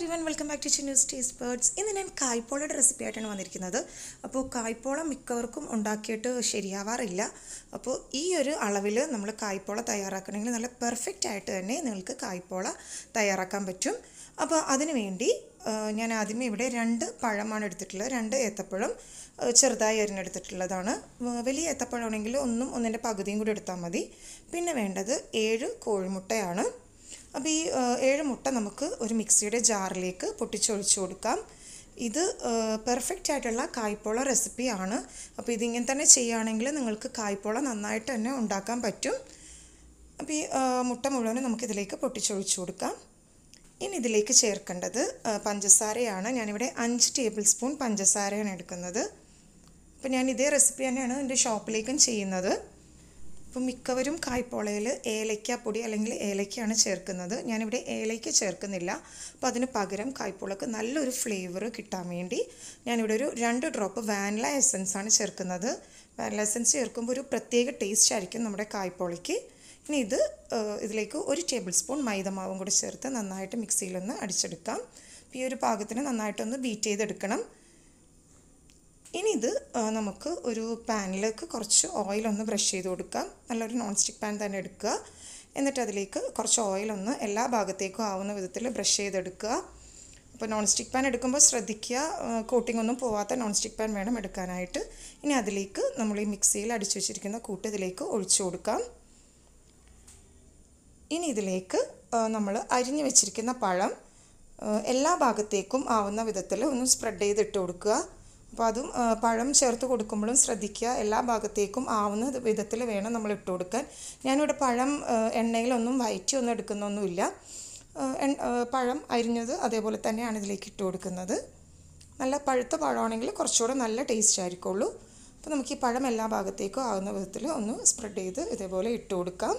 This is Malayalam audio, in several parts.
every everyone welcome back to news taste birds ഇന്ന് ഞാൻ കായ്പോളയുടെ റെസിപ്പി ആയിട്ടാണ് വന്നിരിക്കുന്നത് അപ്പോൾ കായ്പോള മിക്കവർക്കും ഉണ്ടാക്കിയിട്ട് ശരിയാവാറില്ല അപ്പോൾ ഈ ഒരു അളവിൽ നമ്മൾ കായ്പോള തയ്യാറാക്കണമെങ്കിൽ നല്ല പെർഫെക്റ്റ് ആയിട്ട് തന്നെ നിങ്ങൾക്ക് കായ്പോള തയ്യാറാക്കാൻ പറ്റും അപ്പോൾ അതിനു വേണ്ടി ഞാൻ ആദ്യമേ ഇവിടെ രണ്ട് പഴമാണ് എടുത്തിട്ടുള്ളത് രണ്ട് ഏത്തപ്പഴം ചെറുതായി അരിഞ്ഞെടുത്തിട്ടുള്ളതാണ് വലിയ ഏത്തപ്പഴമാണെങ്കിൽ ഒന്നും ഒന്നിൻ്റെ പകുതിയും കൂടി എടുത്താൽ മതി പിന്നെ വേണ്ടത് ഏഴ് കോഴിമുട്ടയാണ് അപ്പോൾ ഈ ഏഴ് മുട്ട നമുക്ക് ഒരു മിക്സിയുടെ ജാറിലേക്ക് പൊട്ടിച്ചൊഴിച്ച് കൊടുക്കാം ഇത് പെർഫെക്റ്റ് ആയിട്ടുള്ള കായ്പോള റെസിപ്പിയാണ് അപ്പോൾ ഇതിങ്ങനെ തന്നെ ചെയ്യുകയാണെങ്കിൽ നിങ്ങൾക്ക് കായ്പോള നന്നായിട്ട് തന്നെ ഉണ്ടാക്കാൻ പറ്റും അപ്പോൾ ഈ മുട്ട മുഴുവനും നമുക്കിതിലേക്ക് പൊട്ടിച്ചൊഴിച്ച് കൊടുക്കാം ഇനി ഇതിലേക്ക് ചേർക്കേണ്ടത് പഞ്ചസാരയാണ് ഞാനിവിടെ അഞ്ച് ടേബിൾ സ്പൂൺ പഞ്ചസാരയാണ് എടുക്കുന്നത് അപ്പോൾ ഞാൻ ഇതേ റെസിപ്പി തന്നെയാണ് എൻ്റെ ഷോപ്പിലേക്കും ചെയ്യുന്നത് അപ്പോൾ മിക്കവരും കായ്പോളയിൽ ഏലയ്ക്കാപ്പൊടി അല്ലെങ്കിൽ ഏലയ്ക്കാണ് ചേർക്കുന്നത് ഞാനിവിടെ ഏലയ്ക്ക ചേർക്കുന്നില്ല അപ്പോൾ അതിന് പകരം കായ്പോളക്ക് നല്ലൊരു ഫ്ലേവർ കിട്ടാൻ വേണ്ടി ഞാനിവിടെ ഒരു രണ്ട് ഡ്രോപ്പ് വാനില എസൻസ് ആണ് ചേർക്കുന്നത് വാനില എസൻസ് ചേർക്കുമ്പോൾ ഒരു പ്രത്യേക ടേസ്റ്റ് ആയിരിക്കും നമ്മുടെ കായ്പോളയ്ക്ക് ഇനി ഇത് ഇതിലേക്ക് ഒരു ടേബിൾ സ്പൂൺ മൈദമാവും കൂടി ചേർത്ത് നന്നായിട്ട് മിക്സിയിലൊന്ന് അടിച്ചെടുക്കാം ഈ ഒരു പാകത്തിന് നന്നായിട്ടൊന്ന് ബീറ്റ് ചെയ്തെടുക്കണം ഇനി ഇത് നമുക്ക് ഒരു പാനിലേക്ക് കുറച്ച് ഓയിലൊന്ന് ബ്രഷ് ചെയ്ത് കൊടുക്കാം നല്ലൊരു നോൺ സ്റ്റിക്ക് പാൻ തന്നെ എടുക്കുക എന്നിട്ട് അതിലേക്ക് കുറച്ച് ഓയിലൊന്ന് എല്ലാ ഭാഗത്തേക്കും ആവുന്ന വിധത്തിൽ ബ്രഷ് ചെയ്തെടുക്കുക അപ്പോൾ നോൺ സ്റ്റിക്ക് പാൻ എടുക്കുമ്പോൾ ശ്രദ്ധിക്കുക കോട്ടിംഗ് ഒന്നും പോവാത്ത നോൺ സ്റ്റിക്ക് പാൻ വേണം എടുക്കാനായിട്ട് ഇനി അതിലേക്ക് നമ്മൾ ഈ മിക്സിയിൽ അടിച്ചു വെച്ചിരിക്കുന്ന കൂട്ട് ഇതിലേക്ക് ഒഴിച്ചു കൊടുക്കാം ഇനി ഇതിലേക്ക് നമ്മൾ അരിഞ്ഞു വെച്ചിരിക്കുന്ന പഴം എല്ലാ ഭാഗത്തേക്കും ആവുന്ന വിധത്തിൽ ഒന്ന് സ്പ്രെഡ് ചെയ്തിട്ട് കൊടുക്കുക അപ്പോൾ അതും പഴം ചേർത്ത് കൊടുക്കുമ്പോഴും ശ്രദ്ധിക്കുക എല്ലാ ഭാഗത്തേക്കും ആവുന്ന വിധത്തിൽ വേണം നമ്മൾ ഇട്ട് കൊടുക്കാൻ ഞാനിവിടെ പഴം എണ്ണയിലൊന്നും വയറ്റി ഒന്നും എടുക്കുന്നൊന്നുമില്ല പഴം അരിഞ്ഞത് അതേപോലെ തന്നെയാണ് ഇതിലേക്ക് ഇട്ട് കൊടുക്കുന്നത് നല്ല പഴുത്ത പഴമാണെങ്കിൽ കുറച്ചുകൂടെ നല്ല ടേസ്റ്റ് ആയിരിക്കുള്ളൂ അപ്പോൾ നമുക്ക് ഈ പഴം എല്ലാ ഭാഗത്തേക്കും ആവുന്ന വിധത്തിൽ ഒന്ന് സ്പ്രെഡ് ചെയ്ത് ഇതേപോലെ ഇട്ട് കൊടുക്കാം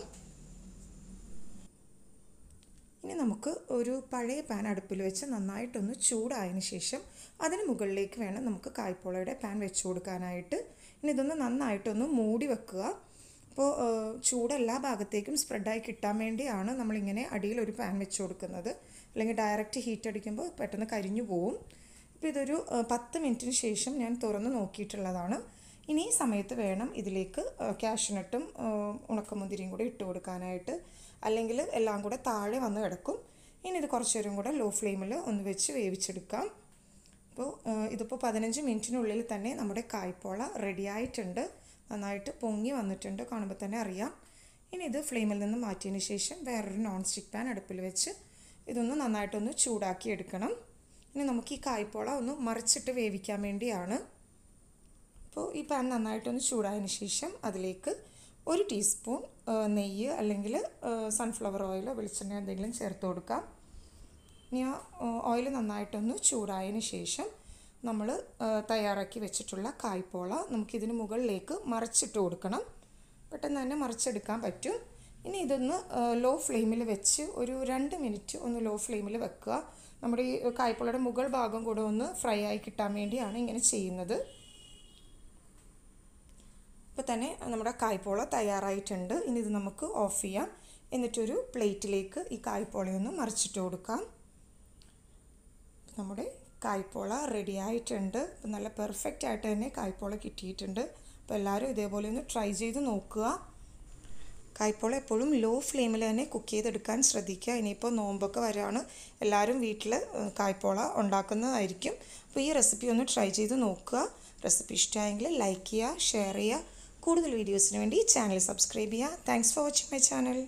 ഇനി നമുക്ക് ഒരു പഴയ പാൻ അടുപ്പിൽ വെച്ച് നന്നായിട്ടൊന്ന് ചൂടായതിന് ശേഷം അതിന് മുകളിലേക്ക് വേണം നമുക്ക് കായ്പോളയുടെ പാൻ വെച്ച് കൊടുക്കാനായിട്ട് ഇനി ഇതൊന്ന് നന്നായിട്ടൊന്ന് മൂടി വെക്കുക അപ്പോൾ ചൂട് എല്ലാ ഭാഗത്തേക്കും സ്പ്രെഡായി കിട്ടാൻ വേണ്ടിയാണ് നമ്മളിങ്ങനെ അടിയിൽ ഒരു പാൻ വെച്ച് കൊടുക്കുന്നത് അല്ലെങ്കിൽ ഡയറക്റ്റ് ഹീറ്റ് അടിക്കുമ്പോൾ പെട്ടെന്ന് കരിഞ്ഞു പോവും അപ്പോൾ ഇതൊരു പത്ത് മിനിറ്റിന് ശേഷം ഞാൻ തുറന്ന് നോക്കിയിട്ടുള്ളതാണ് ഇനി ഈ സമയത്ത് വേണം ഇതിലേക്ക് ക്യാഷ്നട്ടും ഉണക്കമുന്തിരിയും കൂടി ഇട്ട് കൊടുക്കാനായിട്ട് അല്ലെങ്കിൽ എല്ലാം കൂടെ താഴെ വന്ന് കിടക്കും ഇനി ഇത് നേരം കൂടെ ലോ ഫ്ലെയിമിൽ ഒന്ന് വെച്ച് വേവിച്ചെടുക്കാം അപ്പോൾ ഇതിപ്പോൾ പതിനഞ്ച് മിനിറ്റിനുള്ളിൽ തന്നെ നമ്മുടെ കായ്പോള റെഡി ആയിട്ടുണ്ട് നന്നായിട്ട് പൊങ്ങി വന്നിട്ടുണ്ട് കാണുമ്പോൾ തന്നെ അറിയാം ഇനി ഇത് ഫ്ലെയിമിൽ നിന്ന് മാറ്റിയതിന് ശേഷം വേറൊരു നോൺ സ്റ്റിക്ക് പാൻ അടുപ്പിൽ വെച്ച് ഇതൊന്ന് നന്നായിട്ടൊന്ന് ചൂടാക്കി എടുക്കണം ഇനി നമുക്ക് ഈ കായ്പോള ഒന്ന് മറിച്ചിട്ട് വേവിക്കാൻ വേണ്ടിയാണ് അപ്പോൾ ഈ പാൻ നന്നായിട്ടൊന്ന് ചൂടായതിന് ശേഷം അതിലേക്ക് ഒരു ടീസ്പൂൺ നെയ്യ് അല്ലെങ്കിൽ സൺഫ്ലവർ ഓയിലോ വെളിച്ചെണ്ണ എന്തെങ്കിലും ചേർത്ത് കൊടുക്കാം ഇനി ആ ഓയിൽ നന്നായിട്ടൊന്ന് ചൂടായതിന് ശേഷം നമ്മൾ തയ്യാറാക്കി വെച്ചിട്ടുള്ള കായ്പോള നമുക്കിതിന് മുകളിലേക്ക് മറിച്ചിട്ട് കൊടുക്കണം പെട്ടെന്ന് തന്നെ മറിച്ചെടുക്കാൻ പറ്റും ഇനി ഇതൊന്ന് ലോ ഫ്ലെയിമിൽ വെച്ച് ഒരു രണ്ട് മിനിറ്റ് ഒന്ന് ലോ ഫ്ലെയിമിൽ വെക്കുക നമ്മുടെ ഈ കായ്പോളയുടെ മുകൾ ഭാഗം കൂടെ ഒന്ന് ഫ്രൈ ആയി കിട്ടാൻ വേണ്ടിയാണ് ഇങ്ങനെ ചെയ്യുന്നത് ഇപ്പം തന്നെ നമ്മുടെ കായ്പോള തയ്യാറായിട്ടുണ്ട് ഇനി ഇത് നമുക്ക് ഓഫ് ചെയ്യാം എന്നിട്ടൊരു പ്ലേറ്റിലേക്ക് ഈ കായ്പോളയൊന്ന് മറിച്ചിട്ട് കൊടുക്കാം നമ്മുടെ കായ്പോള റെഡി ആയിട്ടുണ്ട് നല്ല പെർഫെക്റ്റ് ആയിട്ട് തന്നെ കായ്പോള കിട്ടിയിട്ടുണ്ട് അപ്പോൾ എല്ലാവരും ഇതേപോലെ ഒന്ന് ട്രൈ ചെയ്ത് നോക്കുക കായ്പോള എപ്പോഴും ലോ ഫ്ലെയിമിൽ തന്നെ കുക്ക് ചെയ്തെടുക്കാൻ ശ്രദ്ധിക്കുക ഇനിയിപ്പോൾ നോമ്പൊക്കെ വരാണ് എല്ലാവരും വീട്ടിൽ കായ്പോള ഉണ്ടാക്കുന്നതായിരിക്കും അപ്പോൾ ഈ റെസിപ്പി ഒന്ന് ട്രൈ ചെയ്ത് നോക്കുക റെസിപ്പി ഇഷ്ടമായെങ്കിൽ ലൈക്ക് ചെയ്യുക ഷെയർ ചെയ്യുക കൂടുതൽ വീഡിയോസിന് വേണ്ടി ചാനൽ സബ്സ്ക്രൈബ് ചെയ്യുക thanks for watching my channel